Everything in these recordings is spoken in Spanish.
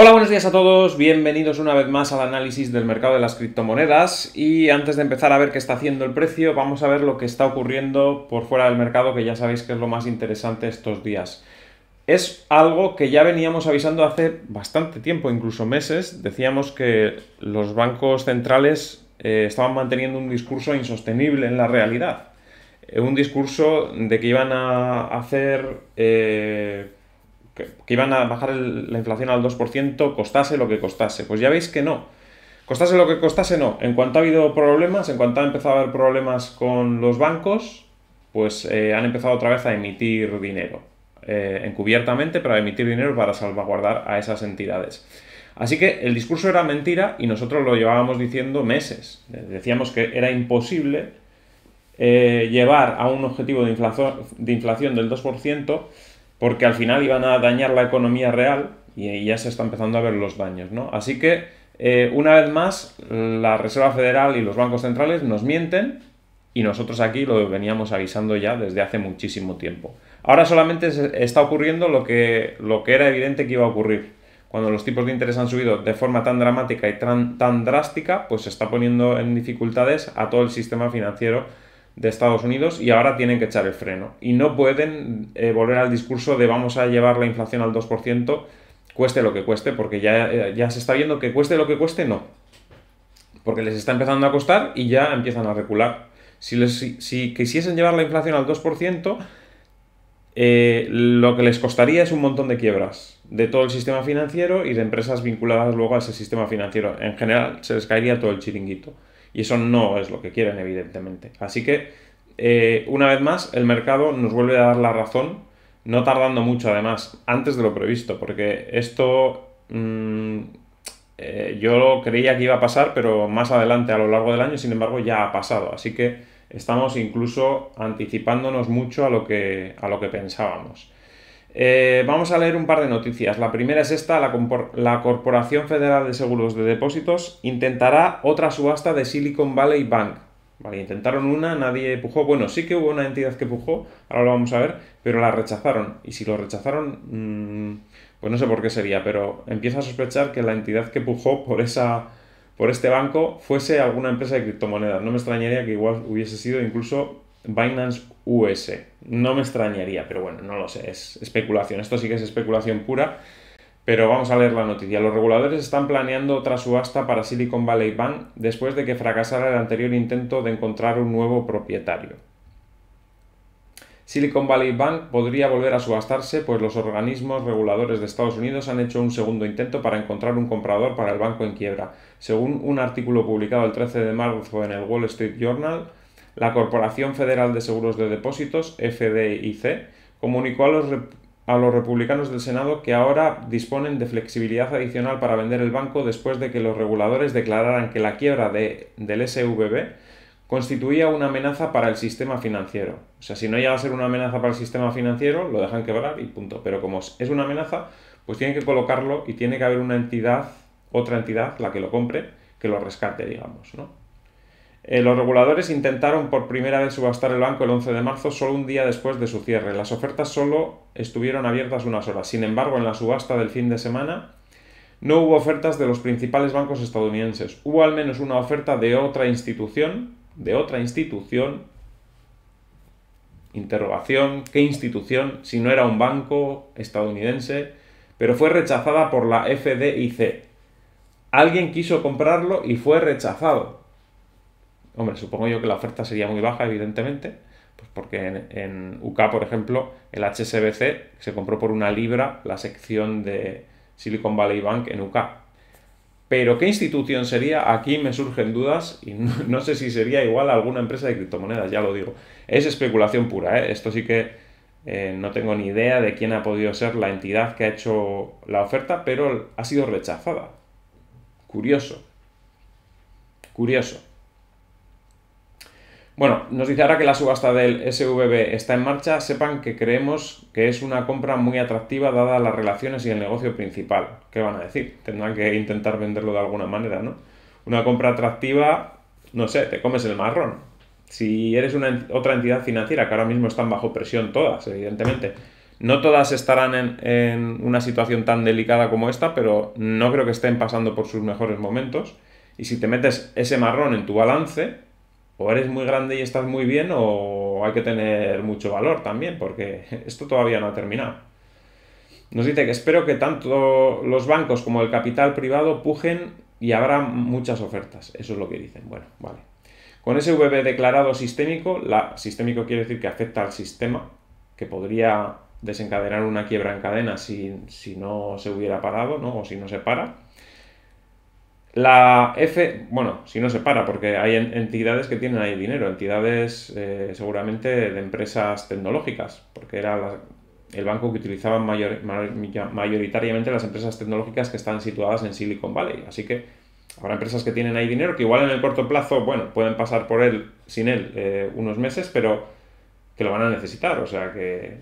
Hola, buenos días a todos, bienvenidos una vez más al análisis del mercado de las criptomonedas y antes de empezar a ver qué está haciendo el precio, vamos a ver lo que está ocurriendo por fuera del mercado, que ya sabéis que es lo más interesante estos días. Es algo que ya veníamos avisando hace bastante tiempo, incluso meses, decíamos que los bancos centrales eh, estaban manteniendo un discurso insostenible en la realidad, eh, un discurso de que iban a hacer... Eh, que, iban a bajar la inflación al 2%, costase lo que costase. Pues ya veis que no. Costase lo que costase, no. En cuanto ha habido problemas, en cuanto ha empezado a haber problemas con los bancos, pues eh, han empezado otra vez a emitir dinero. Eh, encubiertamente, para emitir dinero para salvaguardar a esas entidades. Así que el discurso era mentira y nosotros lo llevábamos diciendo meses. Eh, decíamos que era imposible llevar a un objetivo de inflación del 2% porque al final iban a dañar la economía real y ya se está empezando a ver los daños, ¿no? Así que, eh, una vez más, la Reserva Federal y los bancos centrales nos mienten y nosotros aquí lo veníamos avisando ya desde hace muchísimo tiempo. Ahora solamente está ocurriendo lo que, lo que era evidente que iba a ocurrir. Cuando los tipos de interés han subido de forma tan dramática y tan, tan drástica, pues se está poniendo en dificultades a todo el sistema financiero de Estados Unidos y ahora tienen que echar el freno. Y no pueden eh, volver al discurso de vamos a llevar la inflación al 2%, cueste lo que cueste, porque ya, eh, ya se está viendo que cueste lo que cueste, no. Porque les está empezando a costar y ya empiezan a recular. Si, quisiesen llevar la inflación al 2%, eh, lo que les costaría es un montón de quiebras de todo el sistema financiero y de empresas vinculadas luego a ese sistema financiero. En general, se les caería todo el chiringuito. Y eso no es lo que quieren, evidentemente. Así que, eh, una vez más, el mercado nos vuelve a dar la razón, no tardando mucho además, antes de lo previsto, porque esto mm, eh, yo creía que iba a pasar, pero más adelante a lo largo del año, sin embargo, ya ha pasado. Así que estamos incluso anticipándonos mucho a lo que, a lo que pensábamos. Eh, vamos a leer un par de noticias. La primera es esta, la, Corporación Federal de Seguros de Depósitos intentará otra subasta de Silicon Valley Bank. Vale, intentaron una, nadie pujó. Bueno, sí que hubo una entidad que pujó, ahora lo vamos a ver, pero la rechazaron. Y si lo rechazaron, mm, pues no sé por qué sería, pero empiezo a sospechar que la entidad que pujó por esa por este banco fuese alguna empresa de criptomonedas. No me extrañaría que igual hubiese sido incluso Binance US. No me extrañaría, pero bueno, no lo sé, es especulación. Esto sí que es especulación pura. Pero vamos a leer la noticia. Los reguladores están planeando otra subasta para Silicon Valley Bank después de que fracasara el anterior intento de encontrar un nuevo propietario. Silicon Valley Bank podría volver a subastarse, pues los organismos reguladores de Estados Unidos han hecho un segundo intento para encontrar un comprador para el banco en quiebra. Según un artículo publicado el 13 de marzo en el Wall Street Journal, la Corporación Federal de Seguros de Depósitos, FDIC, comunicó a los, a los republicanos del Senado que ahora disponen de flexibilidad adicional para vender el banco después de que los reguladores declararan que la quiebra de, del SVB constituía una amenaza para el sistema financiero. O sea, si no llega a ser una amenaza para el sistema financiero, lo dejan quebrar y punto. Pero como es una amenaza, pues tienen que colocarlo y tiene que haber una entidad, otra entidad, la que lo compre, que lo rescate, digamos, ¿no? Eh, los reguladores intentaron por primera vez subastar el banco el 11 de marzo, solo un día después de su cierre. Las ofertas solo estuvieron abiertas unas horas. Sin embargo, en la subasta del fin de semana no hubo ofertas de los principales bancos estadounidenses. Hubo al menos una oferta de otra institución, de otra institución, interrogación, ¿qué institución? Si no era un banco estadounidense, pero fue rechazada por la FDIC. Alguien quiso comprarlo y fue rechazado. Hombre, supongo yo que la oferta sería muy baja, evidentemente, pues porque en, UK, por ejemplo, el HSBC se compró por una libra la sección de Silicon Valley Bank en UK. Pero ¿qué institución sería? Aquí me surgen dudas y no, sé si sería igual a alguna empresa de criptomonedas, ya lo digo. Es especulación pura, ¿eh? esto sí que eh, no tengo ni idea de quién ha podido ser la entidad que ha hecho la oferta, pero ha sido rechazada. Curioso. Curioso. Bueno, nos dice ahora que la subasta del SVB está en marcha, sepan que creemos que es una compra muy atractiva dada las relaciones y el negocio principal. ¿Qué van a decir? Tendrán que intentar venderlo de alguna manera, ¿no? Una compra atractiva, no sé, te comes el marrón. Si eres una, otra entidad financiera, que ahora mismo están bajo presión todas, evidentemente. No todas estarán en, en una situación tan delicada como esta, pero no creo que estén pasando por sus mejores momentos. Y si te metes ese marrón en tu balance, o eres muy grande y estás muy bien o hay que tener mucho valor también, porque esto todavía no ha terminado. Nos dice que espero que tanto los bancos como el capital privado pujen y habrá muchas ofertas. Eso es lo que dicen. Bueno, vale. Con ese VB declarado sistémico, la, sistémico quiere decir que afecta al sistema, que podría desencadenar una quiebra en cadena si, si no se hubiera parado ¿no? o si no se para. La F, bueno, si no se para, porque hay entidades que tienen ahí dinero, entidades eh, seguramente de empresas tecnológicas, porque era el banco que utilizaban mayoritariamente las empresas tecnológicas que están situadas en Silicon Valley. Así que habrá empresas que tienen ahí dinero que igual en el corto plazo, bueno, pueden pasar por él, sin él, eh, unos meses, pero que lo van a necesitar. O sea que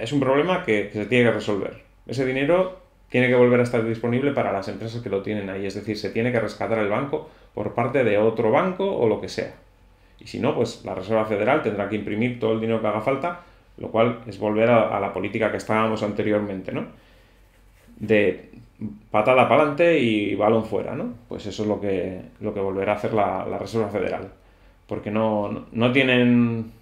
es un problema que se tiene que resolver. Ese dinero tiene que volver a estar disponible para las empresas que lo tienen ahí. Es decir, se tiene que rescatar el banco por parte de otro banco o lo que sea. Y si no, pues la Reserva Federal tendrá que imprimir todo el dinero que haga falta, lo cual es volver a, la política que estábamos anteriormente, ¿no? De patada para adelante y balón fuera, ¿no? Pues eso es lo que, lo que volverá a hacer la, Reserva Federal. Porque no, no, tienen,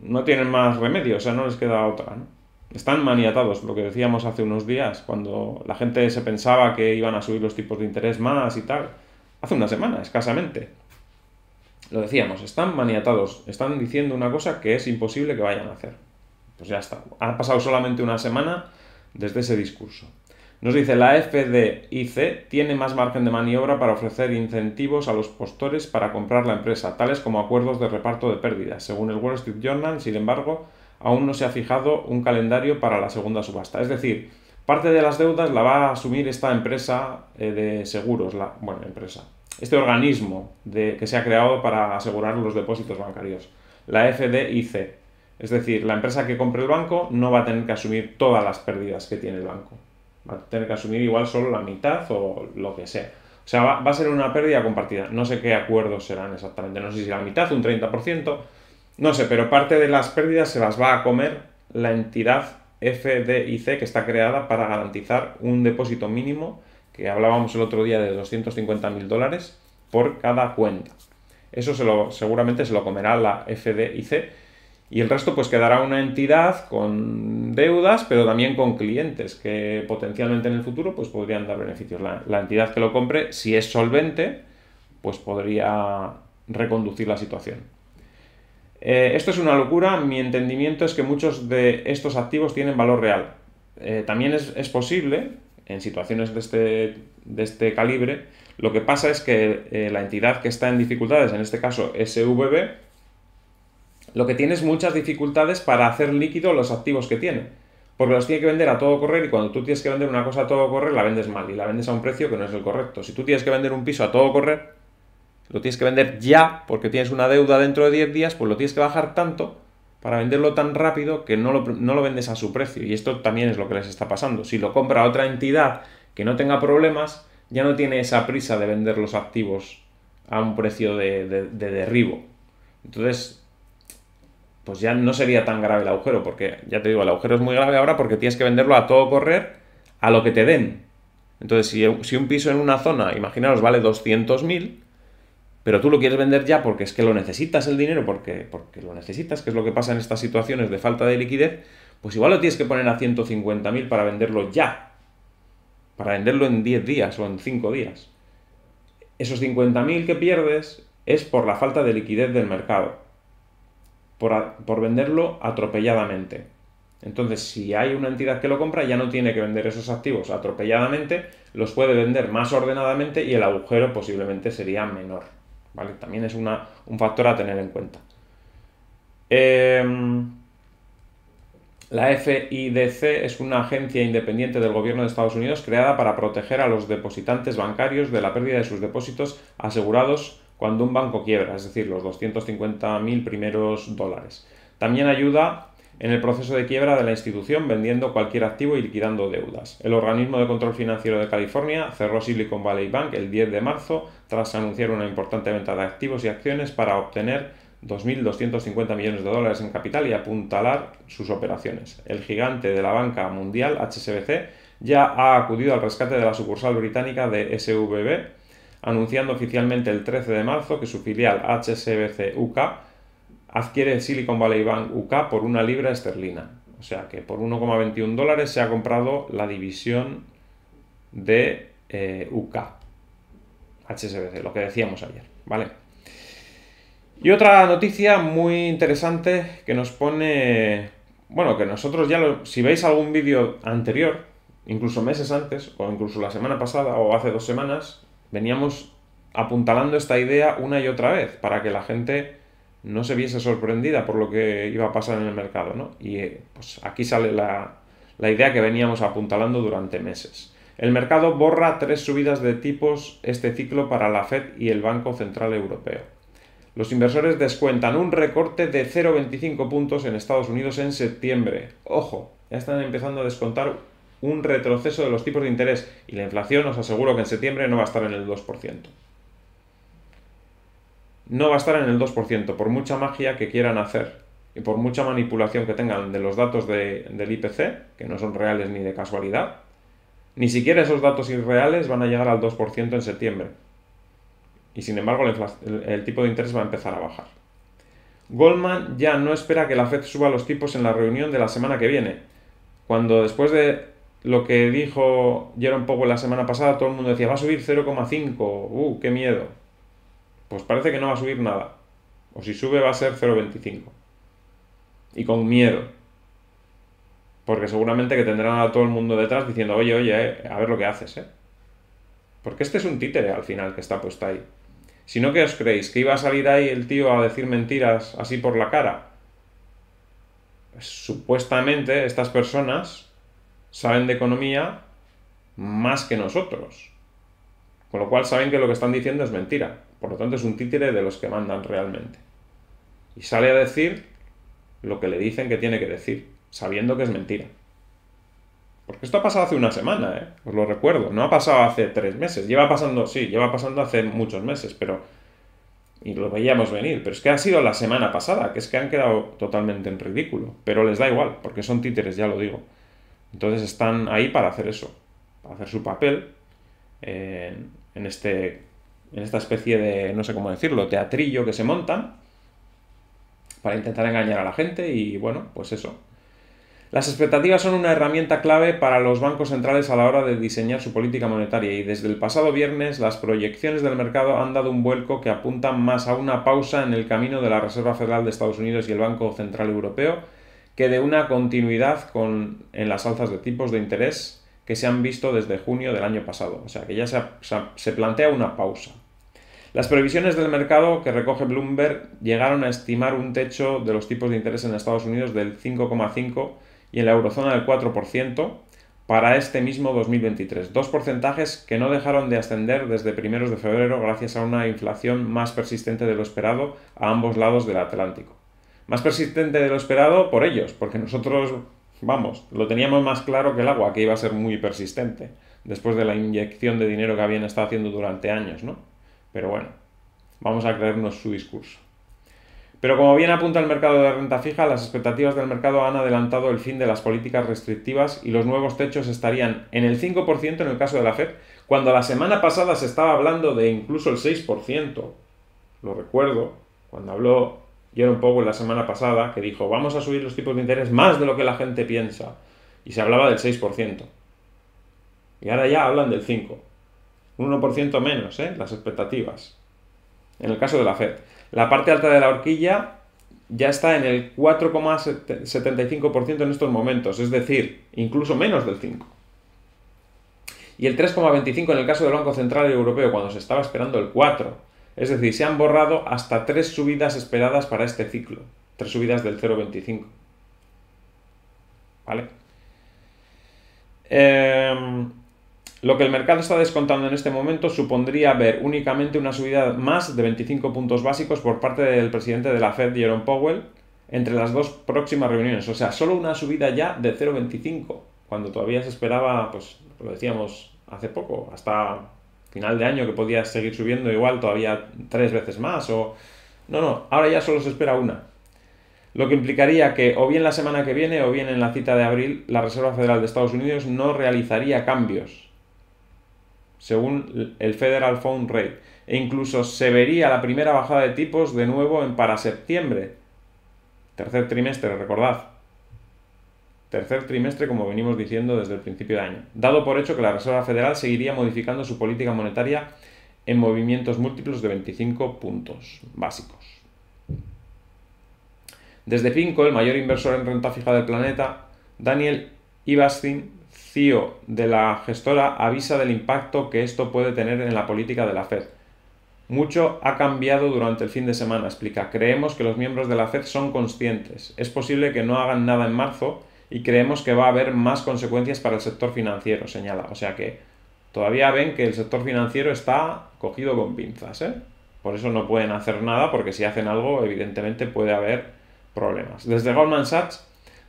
no tienen más remedio, o sea, no les queda otra, ¿no? están maniatados, lo que decíamos hace unos días, cuando la gente se pensaba que iban a subir los tipos de interés más y tal, hace una semana escasamente. Lo decíamos, están maniatados, están diciendo una cosa que es imposible que vayan a hacer. Pues ya está, ha pasado solamente una semana desde ese discurso. Nos dice, la FDIC tiene más margen de maniobra para ofrecer incentivos a los postores para comprar la empresa, tales como acuerdos de reparto de pérdidas. Según el Wall Street Journal, sin embargo, aún no se ha fijado un calendario para la segunda subasta. Es decir, parte de las deudas la va a asumir esta empresa eh, de seguros, la, bueno, empresa, este organismo que se ha creado para asegurar los depósitos bancarios, la FDIC. Es decir, la empresa que compre el banco no va a tener que asumir todas las pérdidas que tiene el banco. Va a tener que asumir igual solo la mitad o lo que sea. O sea, va, va a ser una pérdida compartida. No sé qué acuerdos serán exactamente. No sé si la mitad, un 30%, no sé, pero parte de las pérdidas se las va a comer la entidad FDIC que está creada para garantizar un depósito mínimo, que hablábamos el otro día de 250 mil dólares, por cada cuenta. Eso lo, seguramente se lo comerá la FDIC y el resto pues quedará una entidad con deudas, pero también con clientes que potencialmente en el futuro pues podrían dar beneficios. La, la entidad que lo compre, si es solvente, pues podría reconducir la situación. Eh, esto es una locura, mi entendimiento es que muchos de estos activos tienen valor real. Eh, también es, posible, en situaciones este, de este, calibre, lo que pasa es que eh, la entidad que está en dificultades, en este caso SVB, lo que tiene es muchas dificultades para hacer líquido los activos que tiene. Porque los tiene que vender a todo correr y cuando tú tienes que vender una cosa a todo correr, la vendes mal y la vendes a un precio que no es el correcto. Si tú tienes que vender un piso a todo correr, lo tienes que vender ya porque tienes una deuda dentro de 10 días, pues lo tienes que bajar tanto para venderlo tan rápido que no lo, vendes a su precio. Y esto también es lo que les está pasando. Si lo compra otra entidad que no tenga problemas, ya no tiene esa prisa de vender los activos a un precio de, derribo. Entonces, pues ya no sería tan grave el agujero, porque ya te digo, el agujero es muy grave ahora porque tienes que venderlo a todo correr a lo que te den. Entonces, si, si un piso en una zona, imaginaros, vale 200.000, pero tú lo quieres vender ya porque es que lo necesitas el dinero, porque, porque lo necesitas, que es lo que pasa en estas situaciones de falta de liquidez, pues igual lo tienes que poner a 150.000 para venderlo ya, para venderlo en 10 días o en 5 días. Esos 50.000 que pierdes es por la falta de liquidez del mercado, por venderlo atropelladamente. Entonces, si hay una entidad que lo compra, ya no tiene que vender esos activos atropelladamente, los puede vender más ordenadamente y el agujero posiblemente sería menor. ¿vale? También es un factor a tener en cuenta. Em, la FIDC es una agencia independiente del gobierno de Estados Unidos creada para proteger a los depositantes bancarios de la pérdida de sus depósitos asegurados cuando un banco quiebra, es decir, los 250.000 primeros dólares. También ayuda en el proceso de quiebra de la institución vendiendo cualquier activo y liquidando deudas. El organismo de control financiero de California cerró Silicon Valley Bank el 10 de marzo tras anunciar una importante venta de activos y acciones para obtener 2.250 millones de dólares en capital y apuntalar sus operaciones. El gigante de la banca mundial, HSBC, ya ha acudido al rescate de la sucursal británica de SVB, anunciando oficialmente el 13 de marzo que su filial HSBC UK adquiere Silicon Valley Bank UK por una libra esterlina. O sea que por 1,21 dólares se ha comprado la división de eh, UK, HSBC, lo que decíamos ayer, ¿vale? Y otra noticia muy interesante que nos pone, bueno, que nosotros ya, lo, si veis algún vídeo anterior, incluso meses antes, o incluso la semana pasada o hace dos semanas, veníamos apuntalando esta idea una y otra vez para que la gente no se viese sorprendida por lo que iba a pasar en el mercado. ¿no? Y eh, pues aquí sale la, la idea que veníamos apuntalando durante meses. El mercado borra tres subidas de tipos este ciclo para la Fed y el Banco Central Europeo. Los inversores descuentan un recorte de 0,25 puntos en Estados Unidos en septiembre. Ojo, ya están empezando a descontar un retroceso de los tipos de interés y la inflación os aseguro que en septiembre no va a estar en el 2% no va a estar en el 2%, por mucha magia que quieran hacer y por mucha manipulación que tengan de los datos del IPC, que no son reales ni de casualidad, ni siquiera esos datos irreales van a llegar al 2% en septiembre. Y sin embargo, el, tipo de interés va a empezar a bajar. Goldman ya no espera que la Fed suba los tipos en la reunión de la semana que viene, cuando después de lo que dijo Jerome Powell la semana pasada, todo el mundo decía, va a subir 0,5, ¡uh, qué miedo! pues parece que no va a subir nada. O si sube va a ser 0,25. Y con miedo. Porque seguramente que tendrán a todo el mundo detrás diciendo, oye, oye, eh, a ver lo que haces, ¿eh? Porque este es un títere al final que está puesto ahí. Si no, que os creéis? ¿Que iba a salir ahí el tío a decir mentiras así por la cara? supuestamente estas personas saben de economía más que nosotros. Con lo cual saben que lo que están diciendo es mentira. Por lo tanto, es un títere de los que mandan realmente. Y sale a decir lo que le dicen que tiene que decir, sabiendo que es mentira. Porque esto ha pasado hace una semana, ¿eh? os lo recuerdo. No ha pasado hace tres meses. Lleva pasando, sí, lleva pasando hace muchos meses, pero. Y lo veíamos venir. Pero es que ha sido la semana pasada, que es que han quedado totalmente en ridículo. Pero les da igual, porque son títeres, ya lo digo. Entonces están ahí para hacer eso, para hacer su papel en este en esta especie de, no sé cómo decirlo, teatrillo que se montan para intentar engañar a la gente y bueno, pues eso. Las expectativas son una herramienta clave para los bancos centrales a la hora de diseñar su política monetaria y desde el pasado viernes las proyecciones del mercado han dado un vuelco que apunta más a una pausa en el camino de la Reserva Federal de Estados Unidos y el Banco Central Europeo que de una continuidad con, en las alzas de tipos de interés que se han visto desde junio del año pasado. O sea que ya se plantea una pausa. Las previsiones del mercado que recoge Bloomberg llegaron a estimar un techo de los tipos de interés en Estados Unidos del 5,5 y en la eurozona del 4% para este mismo 2023. Dos porcentajes que no dejaron de ascender desde primeros de febrero gracias a una inflación más persistente de lo esperado a ambos lados del Atlántico. Más persistente de lo esperado por ellos, porque nosotros, vamos, lo teníamos más claro que el agua, que iba a ser muy persistente, después de la inyección de dinero que habían estado haciendo durante años, ¿no? Pero bueno, vamos a creernos su discurso. Pero como bien apunta el mercado de renta fija, las expectativas del mercado han adelantado el fin de las políticas restrictivas y los nuevos techos estarían en el 5% en el caso de la Fed, cuando la semana pasada se estaba hablando de incluso el 6%. Lo recuerdo, cuando habló Jerome Powell la semana pasada, que dijo, vamos a subir los tipos de interés más de lo que la gente piensa. Y se hablaba del 6%. Y ahora ya hablan del 5% un 1% menos, ¿eh? las expectativas. En el caso de la Fed. La parte alta de la horquilla ya está en el 4,75% en estos momentos, es decir, incluso menos del 5%. Y el 3,25% en el caso del Banco Central Europeo, cuando se estaba esperando el 4%. Es decir, se han borrado hasta tres subidas esperadas para este ciclo. Tres subidas del 0,25. ¿Vale? Eh, lo que el mercado está descontando en este momento supondría ver únicamente una subida más de 25 puntos básicos por parte del presidente de la Fed, Jerome Powell, entre las dos próximas reuniones. O sea, solo una subida ya de 0,25, cuando todavía se esperaba, pues lo decíamos hace poco, hasta final de año que podía seguir subiendo igual todavía tres veces más o... No, no, ahora ya solo se espera una. Lo que implicaría que o bien la semana que viene o bien en la cita de abril la Reserva Federal de Estados Unidos no realizaría cambios según el Federal Fund Rate, e incluso se vería la primera bajada de tipos de nuevo en para septiembre. Tercer trimestre, recordad. Tercer trimestre, como venimos diciendo desde el principio de año. Dado por hecho que la Reserva Federal seguiría modificando su política monetaria en movimientos múltiplos de 25 puntos básicos. Desde Finco, el mayor inversor en renta fija del planeta, Daniel Ibastin CEO de la gestora avisa del impacto que esto puede tener en la política de la Fed. Mucho ha cambiado durante el fin de semana, explica. Creemos que los miembros de la Fed son conscientes. Es posible que no hagan nada en marzo y creemos que va a haber más consecuencias para el sector financiero, señala. O sea que todavía ven que el sector financiero está cogido con pinzas. ¿eh? Por eso no pueden hacer nada, porque si hacen algo, evidentemente puede haber problemas. Desde Goldman Sachs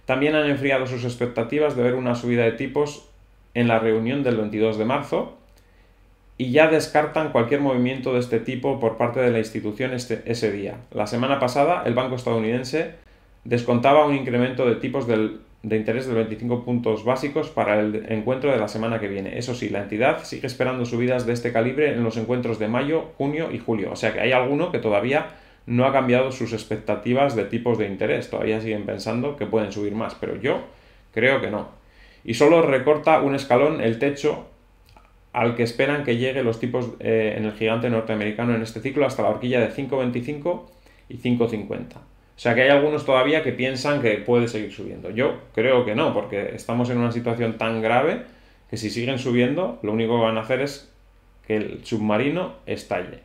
también han enfriado sus expectativas de ver una subida de tipos en la reunión del 22 de marzo y ya descartan cualquier movimiento de este tipo por parte de la institución este, ese día. La semana pasada el banco estadounidense descontaba un incremento de tipos de interés de 25 puntos básicos para el encuentro de la semana que viene. Eso sí, la entidad sigue esperando subidas de este calibre en los encuentros de mayo, junio y julio. O sea que hay alguno que todavía no ha cambiado sus expectativas de tipos de interés. Todavía siguen pensando que pueden subir más, pero yo creo que no. Y solo recorta un escalón el techo al que esperan que llegue los tipos eh, en el gigante norteamericano en este ciclo hasta la horquilla de 5,25 y 5,50. O sea que hay algunos todavía que piensan que puede seguir subiendo. Yo creo que no, porque estamos en una situación tan grave que si siguen subiendo, lo único que van a hacer es que el submarino estalle.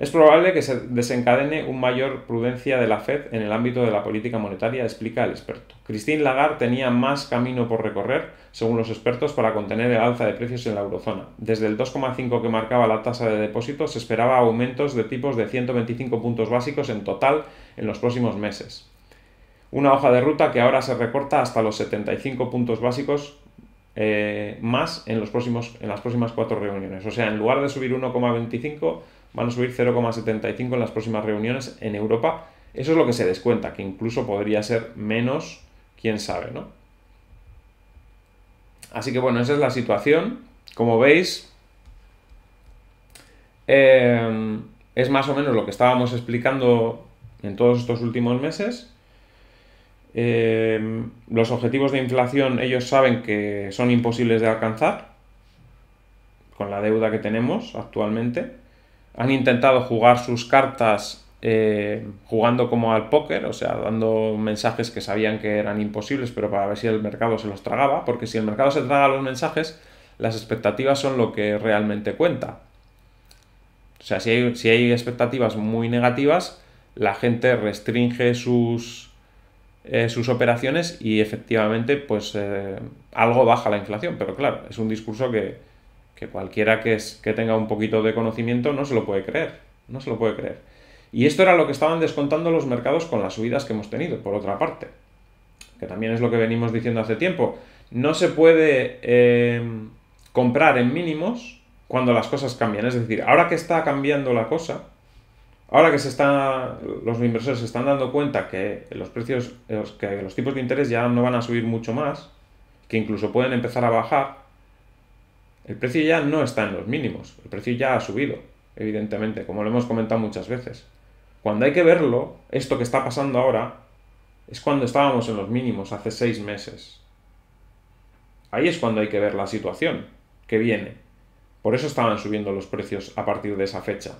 Es probable que se desencadene un mayor prudencia de la Fed en el ámbito de la política monetaria, explica el experto. Christine Lagarde tenía más camino por recorrer, según los expertos, para contener el alza de precios en la eurozona. Desde el 2,5 que marcaba la tasa de depósitos, se esperaba aumentos de tipos de 125 puntos básicos en total en los próximos meses. Una hoja de ruta que ahora se recorta hasta los 75 puntos básicos eh, más en, los próximos, en las próximas cuatro reuniones. O sea, en lugar de subir 1,25, van a subir 0,75 en las próximas reuniones en Europa. Eso es lo que se descuenta, que incluso podría ser menos, quién sabe, ¿no? Así que bueno, esa es la situación. Como veis, em, es más o menos lo que estábamos explicando en todos estos últimos meses. Em, los objetivos de inflación ellos saben que son imposibles de alcanzar con la deuda que tenemos actualmente han intentado jugar sus cartas eh, jugando como al póker, o sea, dando mensajes que sabían que eran imposibles, pero para ver si el mercado se los tragaba, porque si el mercado se traga los mensajes, las expectativas son lo que realmente cuenta. O sea, si hay, expectativas muy negativas, la gente restringe sus, eh, sus operaciones y efectivamente, pues eh, algo baja la inflación, pero claro, es un discurso que, que cualquiera que, es, que tenga un poquito de conocimiento no se lo puede creer, no se lo puede creer. Y esto era lo que estaban descontando los mercados con las subidas que hemos tenido, por otra parte, que también es lo que venimos diciendo hace tiempo. No se puede eh, comprar en mínimos cuando las cosas cambian. Es decir, ahora que está cambiando la cosa, ahora que se los inversores se están dando cuenta que los precios, eh, que los tipos de interés ya no van a subir mucho más, que incluso pueden empezar a bajar, el precio ya no está en los mínimos, el precio ya ha subido, evidentemente, como lo hemos comentado muchas veces. Cuando hay que verlo, esto que está pasando ahora, es cuando estábamos en los mínimos hace seis meses. Ahí es cuando hay que ver la situación que viene. Por eso estaban subiendo los precios a partir de esa fecha.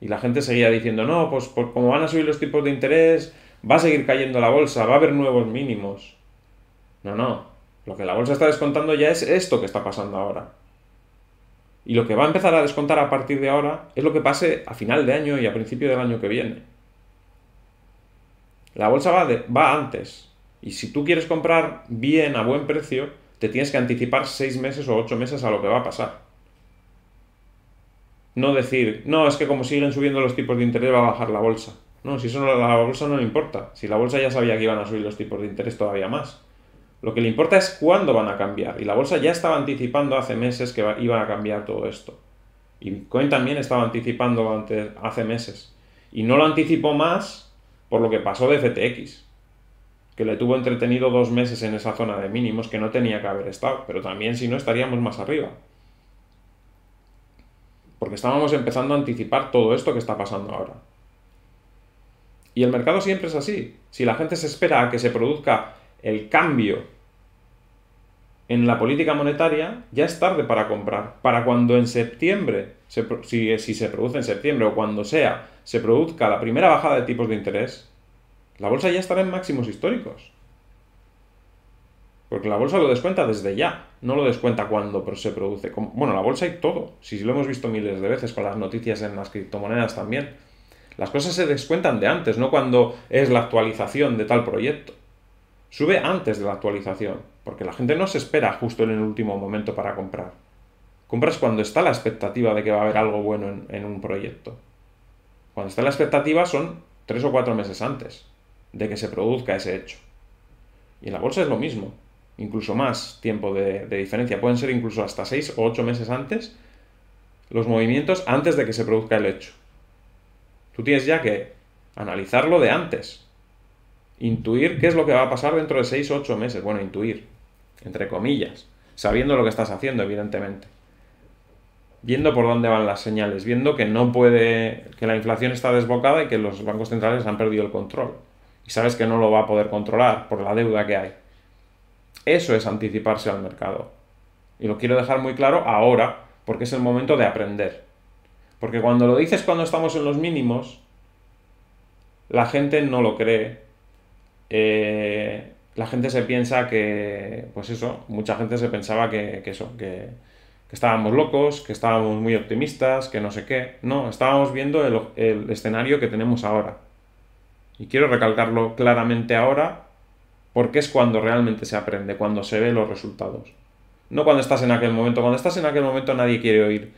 Y la gente seguía diciendo, no, pues como van a subir los tipos de interés, va a seguir cayendo la bolsa, va a haber nuevos mínimos. No, no. Lo que la bolsa está descontando ya es esto que está pasando ahora. Y lo que va a empezar a descontar a partir de ahora es lo que pase a final de año y a principio del año que viene. La bolsa va, antes. Y si tú quieres comprar bien, a buen precio, te tienes que anticipar seis meses o ocho meses a lo que va a pasar. No decir, no, es que como siguen subiendo los tipos de interés va a bajar la bolsa. No, si eso no, la bolsa no le importa. Si la bolsa ya sabía que iban a subir los tipos de interés todavía más. Lo que le importa es cuándo van a cambiar. Y la bolsa ya estaba anticipando hace meses que iba a cambiar todo esto. Y Bitcoin también estaba anticipando antes, hace meses. Y no lo anticipó más por lo que pasó de FTX, que le tuvo entretenido dos meses en esa zona de mínimos que no tenía que haber estado. Pero también si no estaríamos más arriba. Porque estábamos empezando a anticipar todo esto que está pasando ahora. Y el mercado siempre es así. Si la gente se espera a que se produzca el cambio en la política monetaria ya es tarde para comprar. Para cuando en septiembre, si, eh, si, se produce en septiembre o cuando sea, se produzca la primera bajada de tipos de interés, la bolsa ya estará en máximos históricos. Porque la bolsa lo descuenta desde ya, no lo descuenta cuando se produce. Bueno, la bolsa y todo, si lo hemos visto miles de veces con las noticias en las criptomonedas también. Las cosas se descuentan de antes, no cuando es la actualización de tal proyecto. Sube antes de la actualización, porque la gente no se espera justo en el último momento para comprar. Compras cuando está la expectativa de que va a haber algo bueno en, un proyecto. Cuando está la expectativa son tres o cuatro meses antes de que se produzca ese hecho. Y en la bolsa es lo mismo, incluso más tiempo de diferencia. Pueden ser incluso hasta seis o ocho meses antes los movimientos antes de que se produzca el hecho. Tú tienes ya que analizarlo de antes. Intuir qué es lo que va a pasar dentro de 6 o 8 meses. Bueno, intuir, entre comillas, sabiendo lo que estás haciendo, evidentemente. Viendo por dónde van las señales, viendo que no puede, que la inflación está desbocada y que los bancos centrales han perdido el control. Y sabes que no lo va a poder controlar por la deuda que hay. Eso es anticiparse al mercado. Y lo quiero dejar muy claro ahora, porque es el momento de aprender. Porque cuando lo dices cuando estamos en los mínimos, la gente no lo cree eh, la gente se piensa que, pues eso, mucha gente se pensaba que, eso, que, estábamos locos, que estábamos muy optimistas, que no sé qué. No, estábamos viendo el, escenario que tenemos ahora. Y quiero recalcarlo claramente ahora porque es cuando realmente se aprende, cuando se ve los resultados. No cuando estás en aquel momento. Cuando estás en aquel momento nadie quiere oír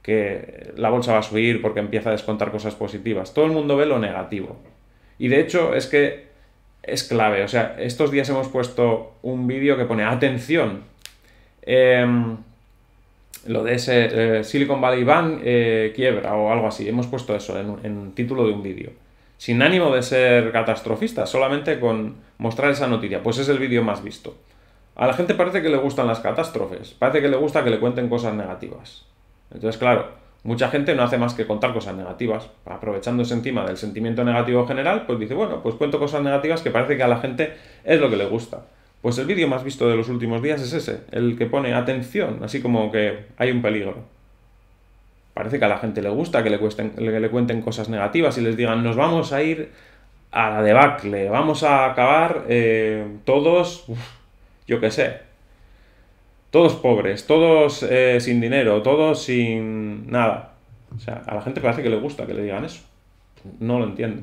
que la bolsa va a subir porque empieza a descontar cosas positivas. Todo el mundo ve lo negativo. Y de hecho es que es clave. O sea, estos días hemos puesto un vídeo que pone atención. Em, lo de ese eh, Silicon Valley Bank eh, quiebra o algo así. Hemos puesto eso en, en título de un vídeo. Sin ánimo de ser catastrofista, solamente con mostrar esa noticia. Pues es el vídeo más visto. A la gente parece que le gustan las catástrofes, parece que le gusta que le cuenten cosas negativas. Entonces, claro, Mucha gente no hace más que contar cosas negativas, aprovechándose encima del sentimiento negativo general, pues dice, bueno, pues cuento cosas negativas que parece que a la gente es lo que le gusta. Pues el vídeo más visto de los últimos días es ese, el que pone atención, así como que hay un peligro. Parece que a la gente le gusta que le, cuesten, que le cuenten cosas negativas y les digan, nos vamos a ir a la debacle, vamos a acabar eh, todos, yo qué sé, todos pobres, todos eh, sin dinero, todos sin nada. O sea, a la gente parece que le gusta que le digan eso. No lo entiendo.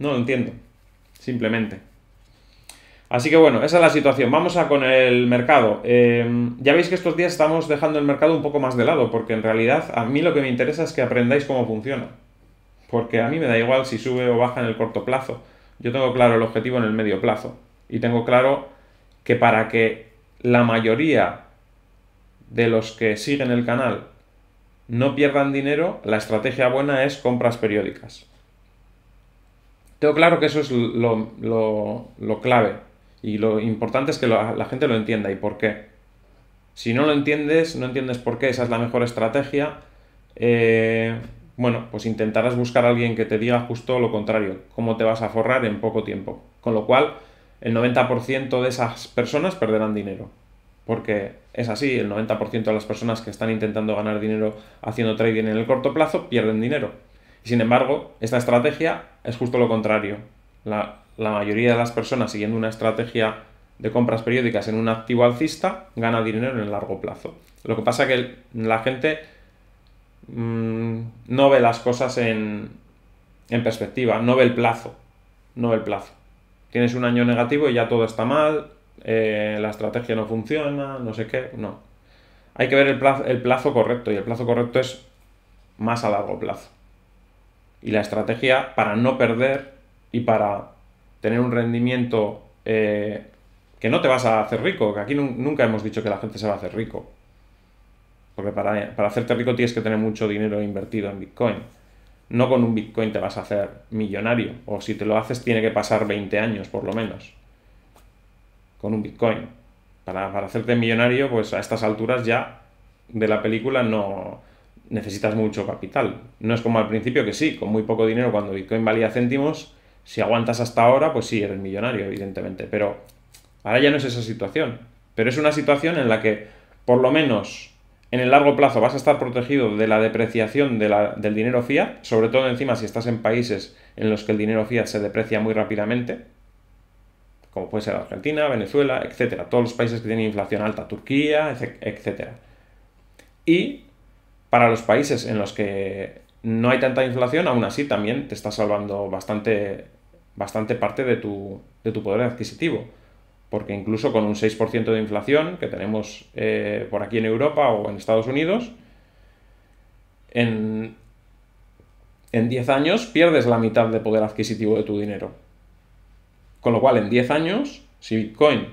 No lo entiendo. Simplemente. Así que bueno, esa es la situación. Vamos a con el mercado. Em, ya veis que estos días estamos dejando el mercado un poco más de lado, porque en realidad a mí lo que me interesa es que aprendáis cómo funciona. Porque a mí me da igual si sube o baja en el corto plazo. Yo tengo claro el objetivo en el medio plazo. Y tengo claro que para que la mayoría de los que siguen el canal no pierdan dinero, la estrategia buena es compras periódicas. Tengo claro que eso es lo, clave y lo importante es que la gente lo entienda y por qué. Si no lo entiendes, no entiendes por qué, esa es la mejor estrategia, eh, bueno, pues intentarás buscar a alguien que te diga justo lo contrario, cómo te vas a forrar en poco tiempo. Con lo cual, el 90% de esas personas perderán dinero. Porque es así, el 90% de las personas que están intentando ganar dinero haciendo trading en el corto plazo pierden dinero. Y sin embargo, esta estrategia es justo lo contrario. La, mayoría de las personas siguiendo una estrategia de compras periódicas en un activo alcista gana dinero en el largo plazo. Lo que pasa es que la gente mm, no ve las cosas en, en perspectiva, no ve el plazo, no ve el plazo tienes un año negativo y ya todo está mal, eh, la estrategia no funciona, no sé qué, no. Hay que ver el plazo, correcto y el plazo correcto es más a largo plazo. Y la estrategia para no perder y para tener un rendimiento eh, que no te vas a hacer rico, que aquí nunca hemos dicho que la gente se va a hacer rico. Porque para, para hacerte rico tienes que tener mucho dinero invertido en Bitcoin no con un Bitcoin te vas a hacer millonario, o si te lo haces tiene que pasar 20 años por lo menos, con un Bitcoin. Para, hacerte millonario, pues a estas alturas ya de la película no necesitas mucho capital. No es como al principio que sí, con muy poco dinero cuando Bitcoin valía céntimos, si aguantas hasta ahora, pues sí, eres millonario, evidentemente. Pero ahora ya no es esa situación. Pero es una situación en la que por lo menos en el largo plazo vas a estar protegido de la depreciación del dinero fiat, sobre todo encima si estás en países en los que el dinero fiat se deprecia muy rápidamente, como puede ser Argentina, Venezuela, etcétera, todos los países que tienen inflación alta, Turquía, etcétera. Y para los países en los que no hay tanta inflación, aún así también te está salvando bastante, bastante parte de tu poder adquisitivo porque incluso con un 6% de inflación que tenemos eh, por aquí en Europa o en Estados Unidos, en, en 10 años pierdes la mitad de poder adquisitivo de tu dinero. Con lo cual, en 10 años, si Bitcoin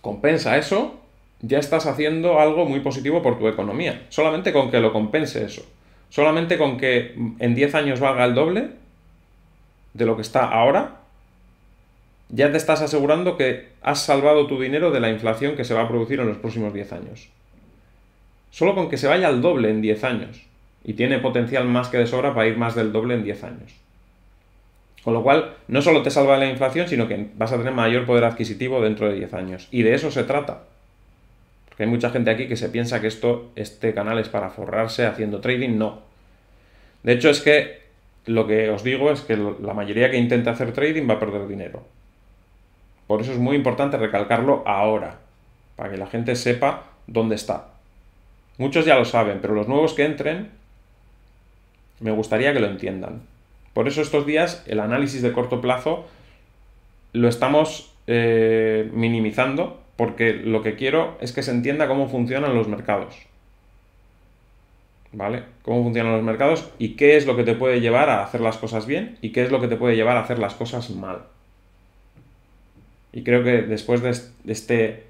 compensa eso, ya estás haciendo algo muy positivo por tu economía. Solamente con que lo compense eso. Solamente con que en 10 años valga el doble de lo que está ahora, ya te estás asegurando que has salvado tu dinero de la inflación que se va a producir en los próximos 10 años. Solo con que se vaya al doble en 10 años. Y tiene potencial más que de sobra para ir más del doble en 10 años. Con lo cual, no solo te salva de la inflación, sino que vas a tener mayor poder adquisitivo dentro de 10 años. Y de eso se trata. Porque hay mucha gente aquí que se piensa que esto, este canal es para forrarse haciendo trading. No. De hecho, es que lo que os digo es que la mayoría que intenta hacer trading va a perder dinero. Por eso es muy importante recalcarlo ahora, para que la gente sepa dónde está. Muchos ya lo saben, pero los nuevos que entren, me gustaría que lo entiendan. Por eso estos días el análisis de corto plazo lo estamos eh, minimizando, porque lo que quiero es que se entienda cómo funcionan los mercados. ¿Vale? Cómo funcionan los mercados y qué es lo que te puede llevar a hacer las cosas bien y qué es lo que te puede llevar a hacer las cosas mal. Y creo que después de este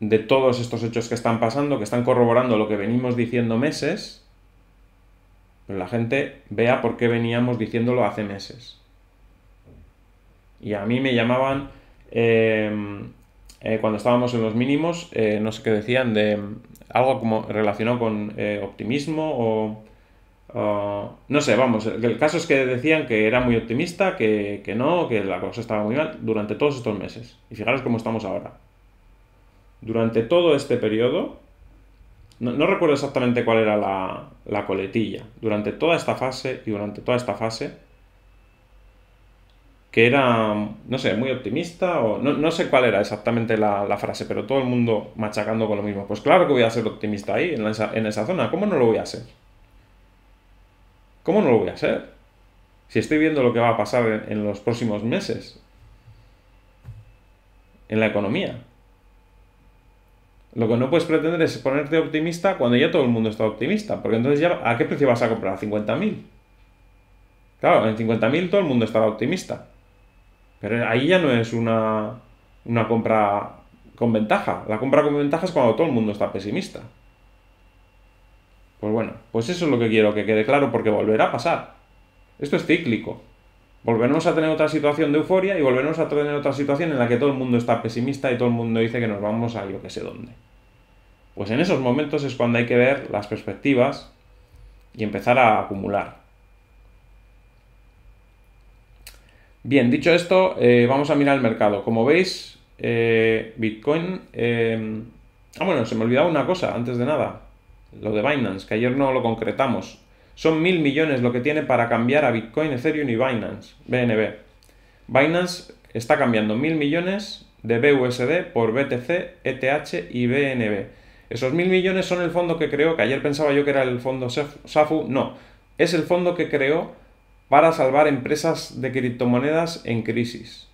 de todos estos hechos que están pasando, que están corroborando lo que venimos diciendo meses, pues la gente vea por qué veníamos diciéndolo hace meses. Y a mí me llamaban, em, eh, cuando estábamos en los mínimos, eh, no sé qué decían, de algo como relacionado con eh, optimismo o Oh, no sé, vamos, el caso es que decían que era muy optimista, que, no, que la cosa estaba muy mal durante todos estos meses. Y fijaros cómo estamos ahora. Durante todo este periodo, no, recuerdo exactamente cuál era la, coletilla, durante toda esta fase y durante toda esta fase, que era, no sé, muy optimista o no, sé cuál era exactamente la, frase, pero todo el mundo machacando con lo mismo. Pues claro que voy a ser optimista ahí, en esa, en esa zona, ¿cómo no lo voy a ser? ¿Cómo no lo voy a hacer? Si estoy viendo lo que va a pasar en, los próximos meses en la economía. Lo que no puedes pretender es ponerte optimista cuando ya todo el mundo está optimista, porque entonces ya ¿a qué precio vas a comprar? ¿A 50.000? Claro, en 50.000 todo el mundo estará optimista. Pero ahí ya no es una, una compra con ventaja. La compra con ventaja es cuando todo el mundo está pesimista. Pues bueno, pues eso es lo que quiero que quede claro porque volverá a pasar. Esto es cíclico. Volveremos a tener otra situación de euforia y volveremos a tener otra situación en la que todo el mundo está pesimista y todo el mundo dice que nos vamos a yo que sé dónde. Pues en esos momentos es cuando hay que ver las perspectivas y empezar a acumular. Bien, dicho esto, eh, vamos a mirar el mercado. Como veis, eh, Bitcoin... Eh, ah, bueno, se me olvidaba una cosa antes de nada lo de Binance, que ayer no lo concretamos. Son mil millones lo que tiene para cambiar a Bitcoin, Ethereum y Binance, BNB. Binance está cambiando mil millones de BUSD por BTC, ETH y BNB. Esos mil millones son el fondo que creó, que ayer pensaba yo que era el fondo SAFU, no, es el fondo que creó para salvar empresas de criptomonedas en crisis.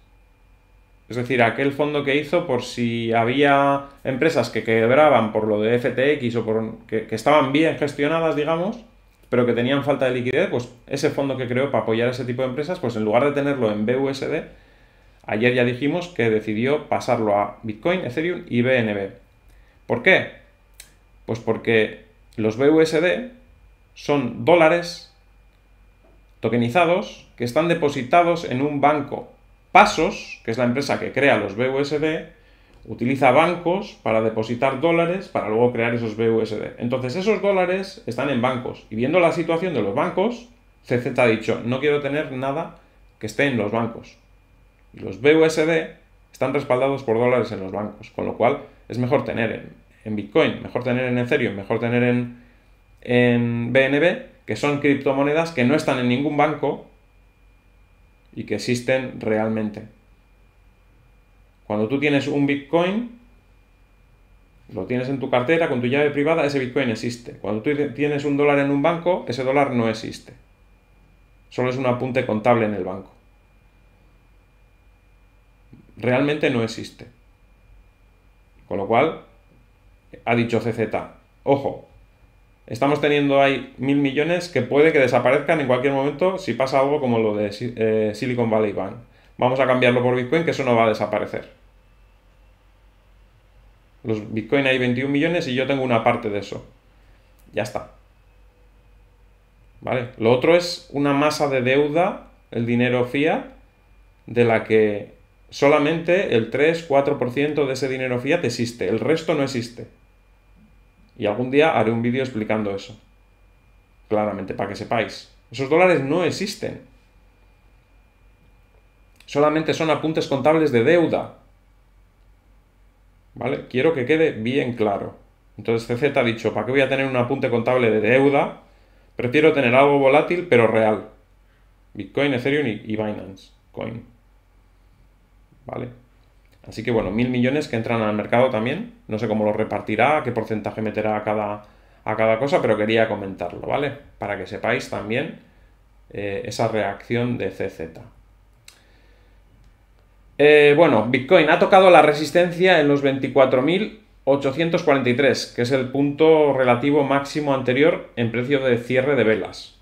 Es decir, aquel fondo que hizo por si había empresas que quebraban por lo de FTX o por, que, que estaban bien gestionadas, digamos, pero que tenían falta de liquidez, pues ese fondo que creó para apoyar ese tipo de empresas, pues en lugar de tenerlo en BUSD, ayer ya dijimos que decidió pasarlo a Bitcoin, Ethereum y BNB. ¿Por qué? Pues porque los BUSD son dólares tokenizados que están depositados en un banco Pasos, que es la empresa que crea los BUSD, utiliza bancos para depositar dólares para luego crear esos BUSD. Entonces esos dólares están en bancos y viendo la situación de los bancos, CZ ha dicho, no quiero tener nada que esté en los bancos. Y los BUSD están respaldados por dólares en los bancos, con lo cual es mejor tener en, Bitcoin, mejor tener en Ethereum, mejor tener en, en BNB, que son criptomonedas que no están en ningún banco y que existen realmente. Cuando tú tienes un Bitcoin, lo tienes en tu cartera con tu llave privada, ese Bitcoin existe. Cuando tú tienes un dólar en un banco, ese dólar no existe. Solo es un apunte contable en el banco. Realmente no existe. Con lo cual, ha dicho CZ, ojo, estamos teniendo ahí mil millones que puede que desaparezcan en cualquier momento si pasa algo como lo de eh, Silicon Valley Bank. Vamos a cambiarlo por Bitcoin, que eso no va a desaparecer. Los Bitcoin hay 21 millones y yo tengo una parte de eso. Ya está. Lo otro es una masa de deuda, el dinero fiat, de la que solamente el 3-4% de ese dinero fiat existe. El resto no existe. Y algún día haré un vídeo explicando eso. Claramente, para que sepáis. Esos dólares no existen. Solamente son apuntes contables de deuda. ¿Vale? Quiero que quede bien claro. Entonces CZ ha dicho, ¿para qué voy a tener un apunte contable de deuda? Prefiero tener algo volátil pero real. Bitcoin, Ethereum y Binance Coin. ¿Vale? Así que bueno, mil millones que entran al mercado también. No sé cómo lo repartirá, qué porcentaje meterá a cada, a cada cosa, pero quería comentarlo, ¿vale? Para que sepáis también eh, esa reacción de CZ. Eh, bueno, Bitcoin ha tocado la resistencia en los 24.843, que es el punto relativo máximo anterior en precio de cierre de velas.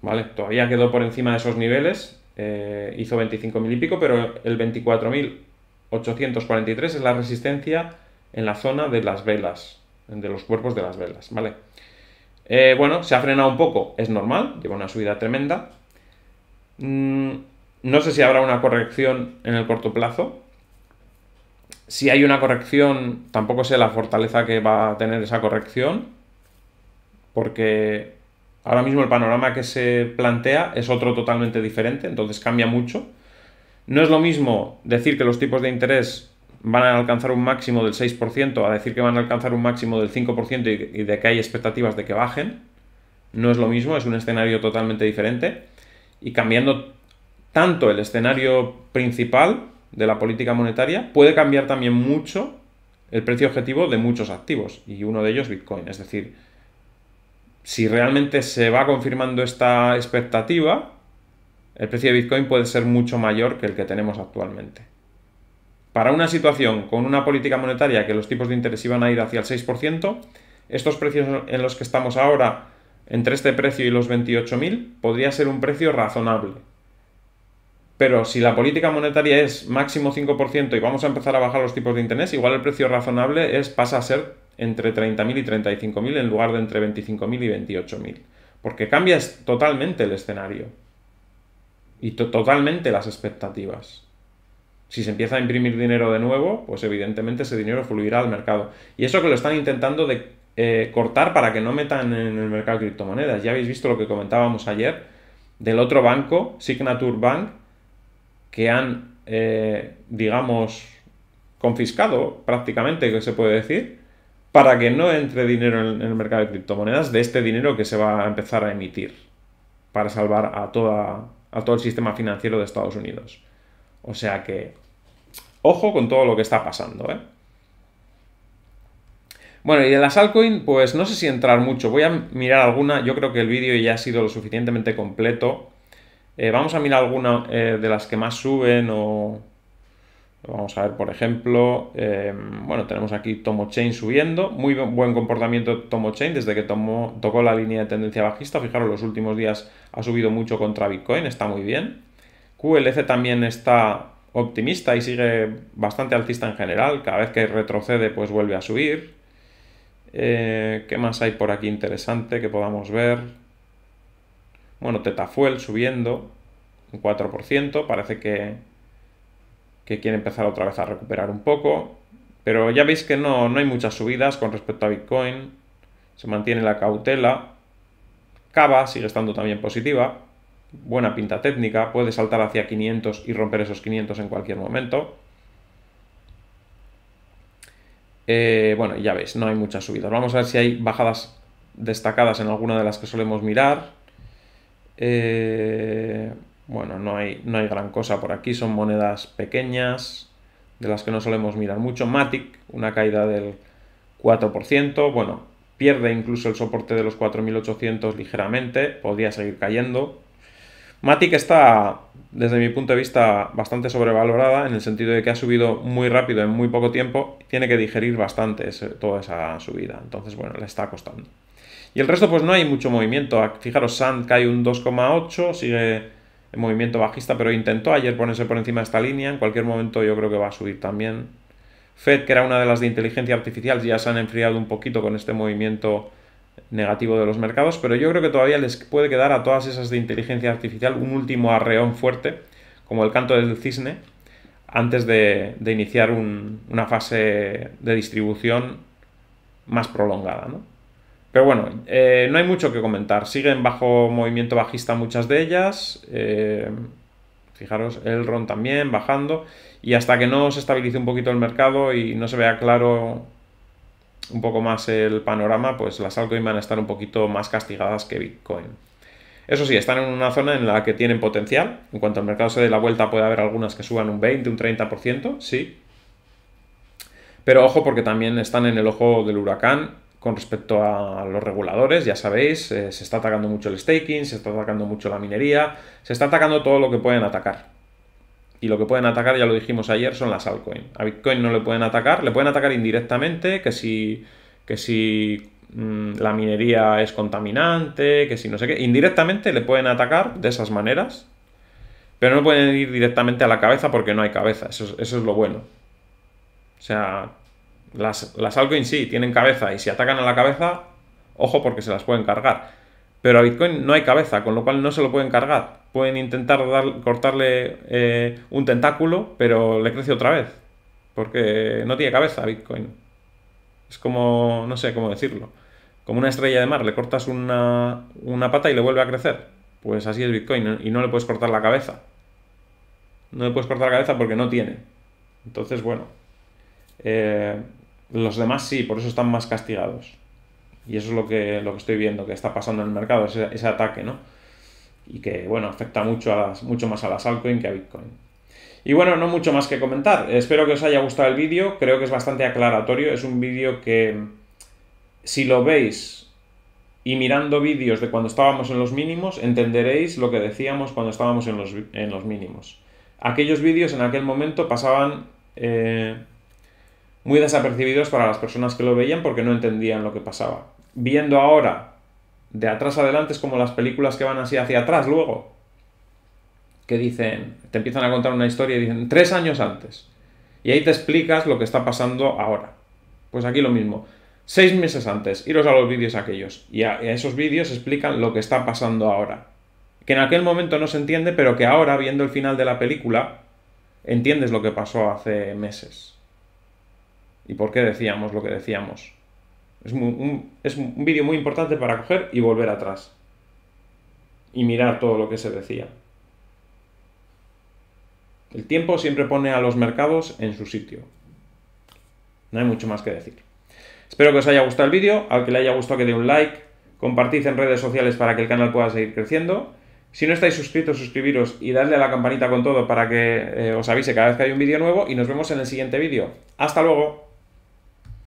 ¿Vale? Todavía quedó por encima de esos niveles, eh, hizo 25.000 y pico, pero el 24.843 es la resistencia en la zona de las velas, de los cuerpos de las velas, ¿vale? Eh, bueno, se ha frenado un poco, es normal, lleva una subida tremenda. Mm, no sé si habrá una corrección en el corto plazo. Si hay una corrección, tampoco sé la fortaleza que va a tener esa corrección, porque Ahora mismo el panorama que se plantea es otro totalmente diferente, entonces cambia mucho. No es lo mismo decir que los tipos de interés van a alcanzar un máximo del 6% a decir que van a alcanzar un máximo del 5% y de que hay expectativas de que bajen. No es lo mismo, es un escenario totalmente diferente. Y cambiando tanto el escenario principal de la política monetaria, puede cambiar también mucho el precio objetivo de muchos activos y uno de ellos Bitcoin. Es decir, si realmente se va confirmando esta expectativa, el precio de Bitcoin puede ser mucho mayor que el que tenemos actualmente. Para una situación con una política monetaria que los tipos de interés iban a ir hacia el 6%, estos precios en los que estamos ahora, entre este precio y los 28.000, podría ser un precio razonable. Pero si la política monetaria es máximo 5% y vamos a empezar a bajar los tipos de interés, igual el precio razonable es, pasa a ser entre 30.000 y 35.000 en lugar de entre 25.000 y 28.000. Porque cambias totalmente el escenario y totalmente las expectativas. Si se empieza a imprimir dinero de nuevo, pues evidentemente ese dinero fluirá al mercado. Y eso que lo están intentando de, eh, cortar para que no metan en el mercado criptomonedas. Ya habéis visto lo que comentábamos ayer del otro banco, Signature Bank, que han, eh, digamos, confiscado prácticamente, que se puede decir, para que no entre dinero en, el mercado de criptomonedas de este dinero que se va a empezar a emitir para salvar a, a todo el sistema financiero de Estados Unidos. O sea que, ojo con todo lo que está pasando, ¿eh? Bueno, y de las altcoin, pues no sé si entrar mucho. Voy a mirar alguna. Yo creo que el vídeo ya ha sido lo suficientemente completo. Eh, vamos a mirar alguna eh, de las que más suben o, Vamos a ver, por ejemplo, em, bueno, tenemos aquí Tomo Chain subiendo, muy buen comportamiento Tomo Chain desde que tomó, tocó la línea de tendencia bajista. Fijaros, los últimos días ha subido mucho contra Bitcoin, está muy bien. QLC también está optimista y sigue bastante alcista en general. Cada vez que retrocede, pues vuelve a subir. Eh, ¿Qué más hay por aquí interesante que podamos ver? Bueno, Tetafuel subiendo un 4%, parece que que quiere empezar otra vez a recuperar un poco. Pero ya veis que no, hay muchas subidas con respecto a Bitcoin. Se mantiene la cautela. Cava sigue estando también positiva. Buena pinta técnica. Puede saltar hacia 500 y romper esos 500 en cualquier momento. Eh, bueno, ya veis, no hay muchas subidas. Vamos a ver si hay bajadas destacadas en alguna de las que solemos mirar. Eh, bueno, no hay, no hay gran cosa por aquí, son monedas pequeñas, de las que no solemos mirar mucho. Matic, una caída del 4%, bueno, pierde incluso el soporte de los 4.800 ligeramente, podría seguir cayendo. Matic está, desde mi punto de vista, bastante sobrevalorada en el sentido de que ha subido muy rápido en muy poco tiempo, tiene que digerir bastante toda esa subida, entonces bueno, le está costando. Y el resto pues no hay mucho movimiento, fijaros, Sand cae un 2,8, sigue el movimiento bajista, pero intentó ayer ponerse por encima de esta línea. En cualquier momento yo creo que va a subir también. Fed, que era una de las de inteligencia artificial, ya se han enfriado un poquito con este movimiento negativo de los mercados, pero yo creo que todavía les puede quedar a todas esas de inteligencia artificial un último arreón fuerte, como el canto del cisne, antes de, iniciar una fase de distribución más prolongada. ¿no? Pero bueno, eh, no hay mucho que comentar. Siguen bajo movimiento bajista muchas de ellas. Eh, fijaros, el RON también bajando. Y hasta que no se estabilice un poquito el mercado y no se vea claro un poco más el panorama, pues las altcoins van a estar un poquito más castigadas que Bitcoin. Eso sí, están en una zona en la que tienen potencial. En cuanto al mercado se dé la vuelta, puede haber algunas que suban un 20, un 30%, sí. Pero ojo porque también están en el ojo del huracán con respecto a los reguladores, ya sabéis, eh, se está atacando mucho el staking, se está atacando mucho la minería, se está atacando todo lo que pueden atacar. Y lo que pueden atacar, ya lo dijimos ayer, son las altcoins. A Bitcoin no le pueden atacar, le pueden atacar indirectamente, que si, si mm, la minería es contaminante, que si no sé qué. Indirectamente le pueden atacar de esas maneras, pero no pueden ir directamente a la cabeza porque no hay cabeza. Eso, eso es lo bueno. O sea, las, las altcoins sí, tienen cabeza y si atacan a la cabeza, ojo porque se las pueden cargar. Pero a Bitcoin no hay cabeza, con lo cual no se lo pueden cargar. Pueden intentar cortarle eh, un tentáculo, pero le crece otra vez. Porque no tiene cabeza Bitcoin. Es como, no sé cómo decirlo. Como una estrella de mar, le cortas una, una pata y le vuelve a crecer. Pues así es Bitcoin y no le puedes cortar la cabeza. No le puedes cortar la cabeza porque no tiene. Entonces, bueno. Eh, los demás sí, por eso están más castigados. Y eso es lo que, lo que estoy viendo que está pasando en el mercado, ese, ataque, ¿no? Y que, bueno, afecta mucho, a mucho más a las altcoins que a Bitcoin. Y bueno, no mucho más que comentar. Espero que os haya gustado el vídeo, creo que es bastante aclaratorio. Es un vídeo que, si lo veis y mirando vídeos de cuando estábamos en los mínimos, entenderéis lo que decíamos cuando estábamos en los, mínimos. Aquellos vídeos en aquel momento pasaban... Eh, muy desapercibidos para las personas que lo veían porque no entendían lo que pasaba. Viendo ahora de atrás adelante es como las películas que van así hacia atrás luego, que dicen, te empiezan a contar una historia y dicen tres años antes. Y ahí te explicas lo que está pasando ahora. Pues aquí lo mismo. Seis meses antes, iros a los vídeos aquellos. Y a, esos vídeos explican lo que está pasando ahora. Que en aquel momento no se entiende, pero que ahora, viendo el final de la película, entiendes lo que pasó hace meses y por qué decíamos lo que decíamos. Es, un, vídeo muy importante para coger y volver atrás y mirar todo lo que se decía. El tiempo siempre pone a los mercados en su sitio. No hay mucho más que decir. Espero que os haya gustado el vídeo, al que le haya gustado que dé un like, compartid en redes sociales para que el canal pueda seguir creciendo. Si no estáis suscritos, suscribiros y darle a la campanita con todo para que eh, os avise cada vez que hay un vídeo nuevo y nos vemos en el siguiente vídeo. ¡Hasta luego!